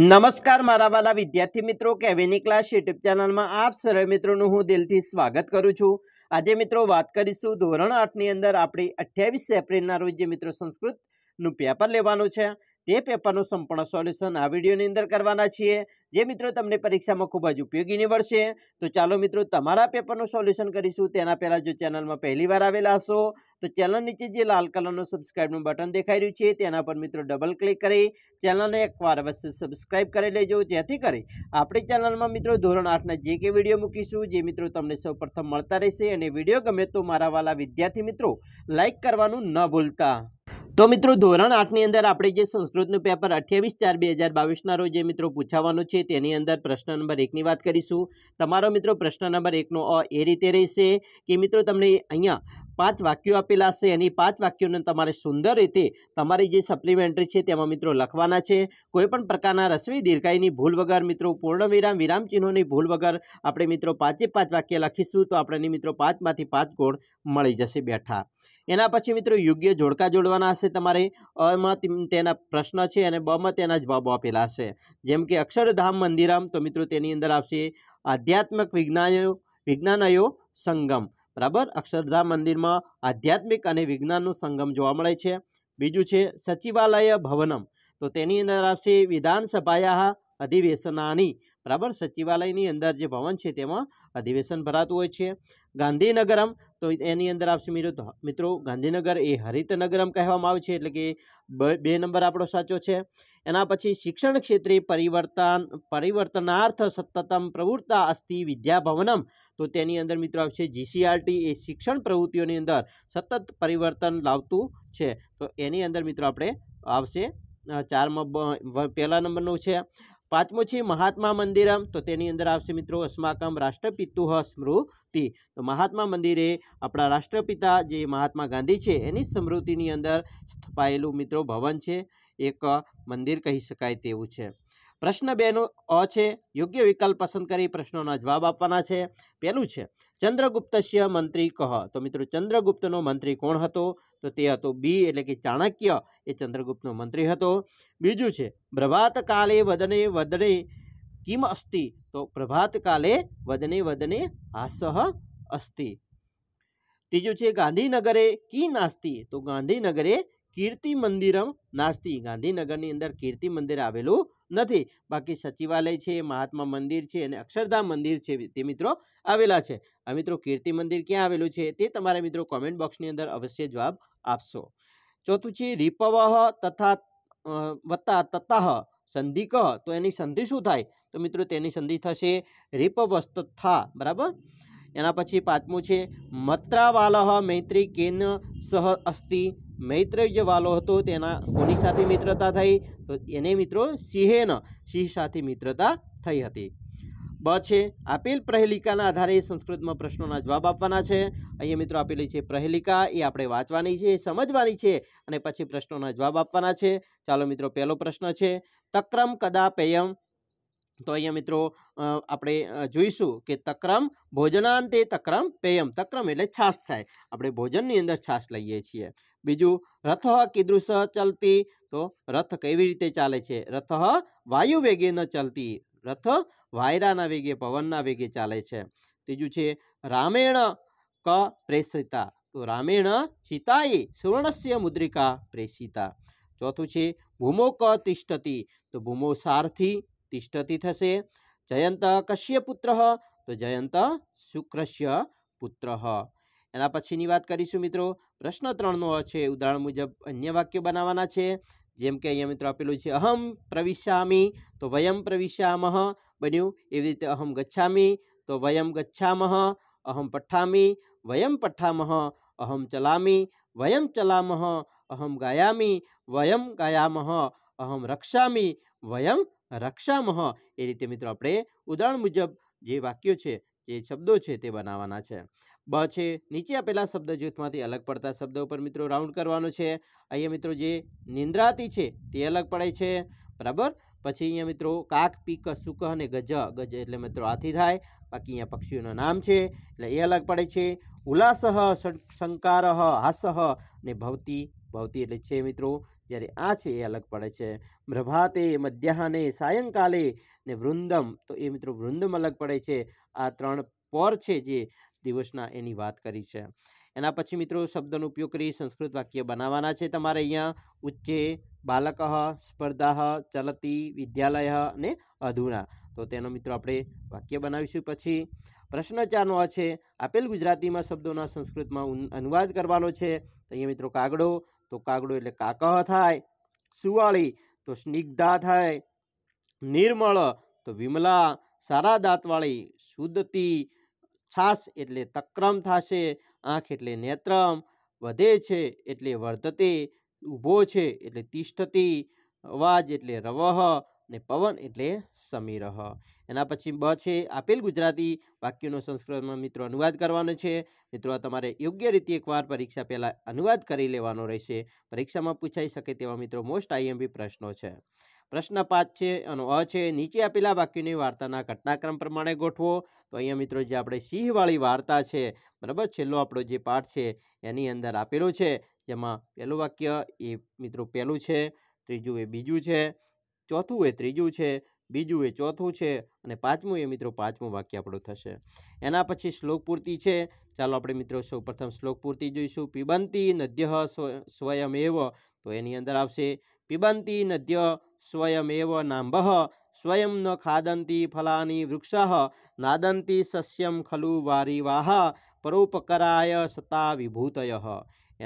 નમસ્કાર મારા વાલા વિદ્યાર્થી મિત્રો કેવિની ક્લાસ યુટ્યુબ ચેનલમાં આપ સર્વે મિત્રોનું હું દિલથી સ્વાગત કરું છું આજે મિત્રો વાત કરીશું ધોરણ આઠની અંદર આપણી અઠ્યાવીસ એપ્રિલના રોજ જે મિત્રો સંસ્કૃતનું પેપર લેવાનું છે તે પેપરનું સંપૂર્ણ સોલ્યુશન આ વિડીયોની અંદર કરવાના છીએ જે મિત્રો તમને પરીક્ષામાં ખૂબ જ ઉપયોગી નીવડશે તો ચાલો મિત્રો તમારા પેપરનું સોલ્યુશન કરીશું તેના પહેલાં જો ચેનલમાં પહેલી વાર આવેલા હશો તો ચેનલ નીચે જે લાલ કલરનું સબસ્ક્રાઈબનું બટન દેખાઈ રહ્યું છે તેના પર મિત્રો ડબલ ક્લિક કરી ચેનલને એકવાર અવશ્ય સબસ્ક્રાઇબ કરી લેજો જેથી કરી આપણી ચેનલમાં મિત્રો ધોરણ આઠના જે કે વિડીયો મૂકીશું જે મિત્રો તમને સૌ મળતા રહેશે અને વિડીયો ગમે તો મારા વાલા વિદ્યાર્થી મિત્રો લાઇક કરવાનું ન ભૂલતા તો મિત્રો ધોરણ આઠની અંદર આપણે જે સંસ્કૃતનું પેપર અઠ્યાવીસ ચાર બે હજાર બાવીસના રોજ જે મિત્રો પૂછાવાનો છે તેની અંદર પ્રશ્ન નંબર એકની વાત કરીશું તમારો મિત્રો પ્રશ્ન નંબર એકનો અ એ રીતે રહેશે કે મિત્રો તમને અહીંયા પાંચ વાક્યો આપેલા હશે એની પાંચ વાક્યોને તમારે સુંદર રીતે તમારી જે સપ્લિમેન્ટરી છે તેમાં મિત્રો લખવાના છે કોઈપણ પ્રકારના રસવી દીર્ઘાઈની ભૂલ વગર મિત્રો પૂર્ણ વિરામ વિરામ ચિહ્નોની ભૂલ વગર આપણે મિત્રો પાંચે પાંચ વાક્ય લખીશું તો આપણને મિત્રો પાંચમાંથી પાંચ ગોળ મળી જશે બેઠા એના પછી મિત્રો યોગ્ય જોડકા જોડવાના હશે તમારે અમાં તેના પ્રશ્ન છે અને બમાં તેના જવાબો આપેલા હશે જેમ કે અક્ષરધામ મંદિરમ તો મિત્રો તેની અંદર આવશે આધ્યાત્મક વિજ્ઞાનયો વિજ્ઞાનયો સંગમ બરાબર અક્ષરધામ મંદિરમાં આધ્યાત્મિક અને વિજ્ઞાનનો સંગમ જોવા મળે છે બીજું છે સચિવાલય ભવનમ તો તેની અંદર આવશે વિધાનસભાયા અધિવેશનાની બરાબર સચિવાલયની અંદર જે ભવન છે તેમાં અધિવેશન ભરાતું હોય છે ગાંધીનગરમ તો એની અંદર આવશે મિત્રો મિત્રો ગાંધીનગર એ હરિતનગરમ કહેવામાં આવે છે એટલે કે બે નંબર આપણો સાચો છે એના પછી શિક્ષણ ક્ષેત્રે પરિવર્તન પરિવર્તનાર્થ સતતમ પ્રવૃત્તા અસ્થિ વિદ્યાભવનમ તો તેની અંદર મિત્રો આવશે જીસીઆરટી એ શિક્ષણ પ્રવૃત્તિઓની અંદર સતત પરિવર્તન લાવતું છે તો એની અંદર મિત્રો આપણે આવશે ચારમાં પહેલા નંબરનું છે પાંચમું છે મહાત્મા મંદિરમ તો તેની અંદર આવશે મિત્રો અસ્માકમ રાષ્ટ્રપિતુ સ્મૃતિ તો મહાત્મા મંદિરે આપણા રાષ્ટ્રપિતા જે મહાત્મા ગાંધી છે એની સ્મૃતિની અંદર સ્થપાયેલું મિત્રો ભવન છે એક મંદિર કહી શકાય તેવું છે પ્રશ્ન બેનો અ છે યોગ્ય વિકલ્પ પસંદ કરી પ્રશ્નોના જવાબ આપવાના છે પહેલું છે ચંદ્રગુપ્તસ્ય મંત્રી કહો તો મિત્રો ચંદ્રગુપ્તનો મંત્રી કોણ હતો તો તે હતો બી એટલે કે ચાણક્ય એ ચંદ્રગુપ્તનો મંત્રી હતો બીજું છે પ્રભાતકાલે કાલે વદને વદને કિમ અસ્તિ તો પ્રભાતકાલે કાલે વદને વદને હાસહ અસ્તિ ત્રીજું છે ગાંધીનગરે કી નાસ્તિ તો ગાંધીનગરે કીર્તિ મંદિરમ નાસ્તી ગાંધીનગરની અંદર કીર્તિ મંદિર આવેલું નથી બાકી સચિવાલય છે મહાત્મા મંદિર છે અને અક્ષરધામ મંદિર છે તે મિત્રો આવેલા છે આ મિત્રો કીર્તિ મંદિર ક્યાં આવેલું છે તે તમારા મિત્રો કોમેન્ટ બોક્સની અંદર અવશ્ય જવાબ આપશો ચોથું છે રિપવહ તથા વત્તા તથાહ સંધિ કહ તો એની સંધિ શું થાય તો મિત્રો તેની સંધિ થશે રિપવસ્તથા બરાબર એના પછી પાંચમું છે મત્રાવાલહ મૈત્રી કેન સહ અસ્તિ મૈત્ર જે વાલો હતો તેના કોની સાથે મિત્રતા થઈ તો એને મિત્રો સિંહેન સિંહ સાથે મિત્રતા થઈ હતી બ છે આપેલ પ્રહેલિકાના આધારે સંસ્કૃતમાં પ્રશ્નોના જવાબ આપવાના છે અહીંયા મિત્રો આપેલી છે પ્રહેલિકા એ આપણે વાંચવાની છે સમજવાની છે અને પછી પ્રશ્નોના જવાબ આપવાના છે ચાલો મિત્રો પહેલો પ્રશ્ન છે તક્રમ કદા પેયમ તો અહીંયા મિત્રો આપણે જોઈશું કે તક્રમ ભોજનાંતે તક્રમ પેયમ તક્રમ એટલે છાશ થાય આપણે ભોજનની અંદર છાશ લઈએ છીએ બીજું રથ કીદૃશ ચલતી તો રથ કેવી રીતે ચાલે છે રથ વાયુ વેગે ન ચલતી રથ વાયરાના વેગે પવનના વેગે ચાલે છે ત્રીજું છે રામેણ ક પ્રેષિતા તો રામેણ સીતાએ સુવર્ણસ્ય મુદ્રિકા પ્રેષિતા ચોથું છે ભૂમો ક તિષ્ઠતી તો ભૂમો સારથી તિષ્ઠતી થશે જયંત કશ્ય પુત્ર તો જયંત શુક્રસ્ય પુત્ર એના પછીની વાત કરીશું મિત્રો પ્રશ્ન ત્રણનો છે ઉદાહરણ મુજબ અન્ય વાક્યો બનાવવાના છે જેમ કે અહીંયા મિત્રો આપેલું છે અહમ પ્રવિશામી તો વયમ પ્રવિશામહ બન્યું એવી રીતે અહમ ગચ્છામી તો વયમ ગચ્છામહ અહમ પઠ્ઠામી વયમ પઠ્ઠામહ અહમ ચલામી વયમ ચલામહ અહમ ગાયામી વયમ ગાયામહ અહમ રક્ષામી વયમ રક્ષામહ એ રીતે મિત્રો આપણે ઉદાહરણ મુજબ જે વાક્યો છે જે શબ્દો છે તે બનાવવાના છે બ છે નીચે આપેલા શબ્દ જૂથમાંથી અલગ પડતા શબ્દો પર મિત્રો રાઉન્ડ કરવાનો છે અહીંયા મિત્રો જે નિંદ્રાતી છે તે અલગ પડે છે બરાબર પછી અહીંયા મિત્રો કાક પીક સુક અને ગજ ગજ એટલે મિત્રો આથી થાય બાકી અહીંયા પક્ષીઓનું નામ છે એટલે એ અલગ પડે છે ઉલ્લાસહ શંકાર હાસહ ને ભવતી ભવતી એટલે છે મિત્રો જ્યારે આ છે એ અલગ પડે છે પ્રભાતે મધ્યાહને સાયંકાલે ને વૃંદમ તો એ મિત્રો વૃંદમ અલગ પડે છે આ ત્રણ પોર છે જે દિવસના એની વાત કરી છે એના પછી મિત્રો શબ્દનો ઉપયોગ કરી સંસ્કૃત વાક્ય બનાવવાના છે તમારે અહીંયા ઉચ્ચે બાલક સ્પર્ધા ચલતી વિદ્યાલય અને અધૂરા તો તેનો મિત્રો આપણે વાક્ય બનાવીશું પછી પ્રશ્ન ચારનો આ છે આપેલ ગુજરાતીમાં શબ્દોના સંસ્કૃતમાં અનુવાદ કરવાનો છે તો અહીંયા મિત્રો કાગડો તો કાગડો એટલે કાકહ થાય સુવાળી તો સ્નિગ્ધા થાય નિર્મળ તો વિમલા સારા દાંતવાળી શુદ્ધતી છાસ એટલે તક્રમ થશે આંખ એટલે નેત્રમ વધે છે એટલે વર્ધતે ઊભો છે એટલે તિષ્ઠતી અવાજ એટલે રવહ ને પવન એટલે સમીરહ એના પછી બ છે આપેલ ગુજરાતી વાક્યનો સંસ્કૃતમાં મિત્રો અનુવાદ કરવાનો છે મિત્રો તમારે યોગ્ય રીતે એકવાર પરીક્ષા પહેલાં અનુવાદ કરી લેવાનો રહેશે પરીક્ષામાં પૂછાઈ શકે તેવા મિત્રો મોસ્ટ આઈએમપી પ્રશ્નો છે પ્રશ્ન પાંચ છે અને અ છે નીચે આપેલા વાક્યની વાર્તાના ઘટનાક્રમ પ્રમાણે ગોઠવો તો અહીંયા મિત્રો જે આપણે સિંહવાળી વાર્તા છે બરાબર છેલ્લો આપણો જે પાઠ છે એની અંદર આપેલો છે જેમાં પહેલું વાક્ય એ મિત્રો પહેલું છે ત્રીજું એ બીજું છે ચોથું એ ત્રીજું છે બીજું એ ચોથું છે અને પાંચમું એ મિત્રો પાંચમું વાક્ય આપણું થશે એના પછી શ્લોક પૂર્તિ છે ચાલો આપણે મિત્રો સૌ પ્રથમ શ્લોક પૂર્તિ જોઈશું પીબંતી નદ્ય સ્વયમેવ તો એની અંદર આવશે પીબંતી નદ્ય સ્વયમેવ નાંબહ સ્વયં ન ખાદંતી ફલાની વૃક્ષ નાદંતી સસ્યમ ખલુ વારીવાહ પરોપકરાય સતા વિભૂતય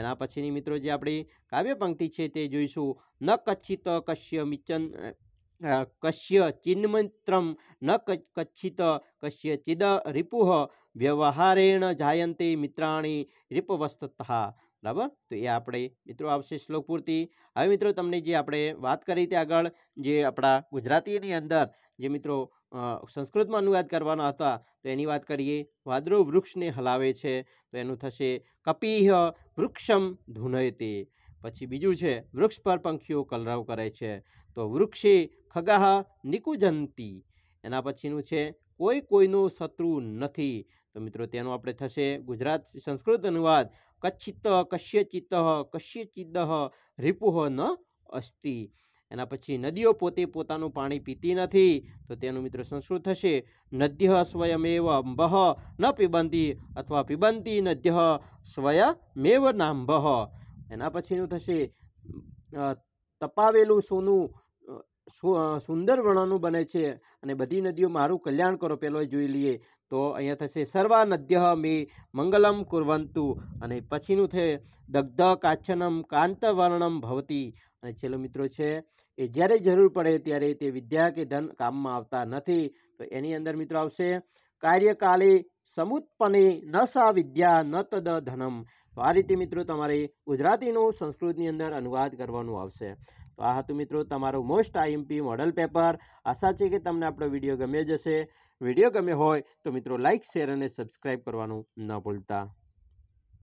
એના પછીની મિત્રો જે આપણી કાવ્ય પંક્તિ છે તે જોઈશું ન કચ્છિત કશ્ય મિચન કશ્ય ચિન્મંત્રમ ન કચ્છિત કશ્ય ચિદ રિપુહ વ્યવહારેણ જાયંતે મિત્રાણી રિપવસ્તતા બરાબર તો એ આપણે મિત્રો આવશે શ્લોક પૂર્તિ હવે મિત્રો તમને જે આપણે વાત કરી તે આગળ જે આપણા ગુજરાતીની અંદર જે મિત્રો સંસ્કૃતમાં અનુવાદ કરવાના હતા તો એની વાત કરીએ વાદળો વૃક્ષને હલાવે છે તો એનું થશે કપિહ વૃક્ષમ ધૂનયતે પછી બીજું છે વૃક્ષ પર પંખીઓ કલરવ કરે છે તો વૃક્ષે ખગાહ નિકુજંતી એના પછીનું છે કોઈ કોઈનો શત્રુ નથી તો મિત્રો તેનું આપણે થશે ગુજરાત સંસ્કૃત અનુવાદ કચ્છિત કશ્ય ચિત્ત કશ્ય ચિદ્દ રિપુહ ન અસ્તિ એના પછી નદીઓ પોતે પોતાનું પાણી પીતી નથી તો તેનું મિત્રો સંસ્કૃત થશે નદ્ય સ્વયમેવ અંબહ ન પીબંતી અથવા પીબંતી નદ્ય સ્વયમેવ નાંભ એના પછીનું થશે તપાવેલું સોનું સુંદર વર્ણનું બને છે અને બધી નદીઓ મારું કલ્યાણ કરો પહેલો જોઈ લઈએ તો અહીંયા થશે સર્વા નદ્ય મે મંગલમ કુરવંતુ અને પછીનું છે દગ્ધ કાચનમ કાંતવર્ણમ ભવતી અને છેલ્લો મિત્રો છે એ જ્યારે જરૂર પડે ત્યારે તે વિદ્યા કે ધન કામમાં આવતા નથી તો એની અંદર મિત્રો આવશે કાર્યકાલે સમુત્પને ન સા વિદ્યા ન તદ ધનમ તો આ રીતે મિત્રો તમારે ગુજરાતીનું સંસ્કૃતની અંદર અનુવાદ કરવાનું આવશે તો આ હતું મિત્રો તમારું મોસ્ટ આઈએમપી મોડલ પેપર આશા છે કે તમને આપણો વિડીયો ગમ્યો જશે વિડીયો ગમ્યો હોય તો મિત્રો લાઇક શેર અને સબસ્ક્રાઈબ કરવાનું ન ભૂલતા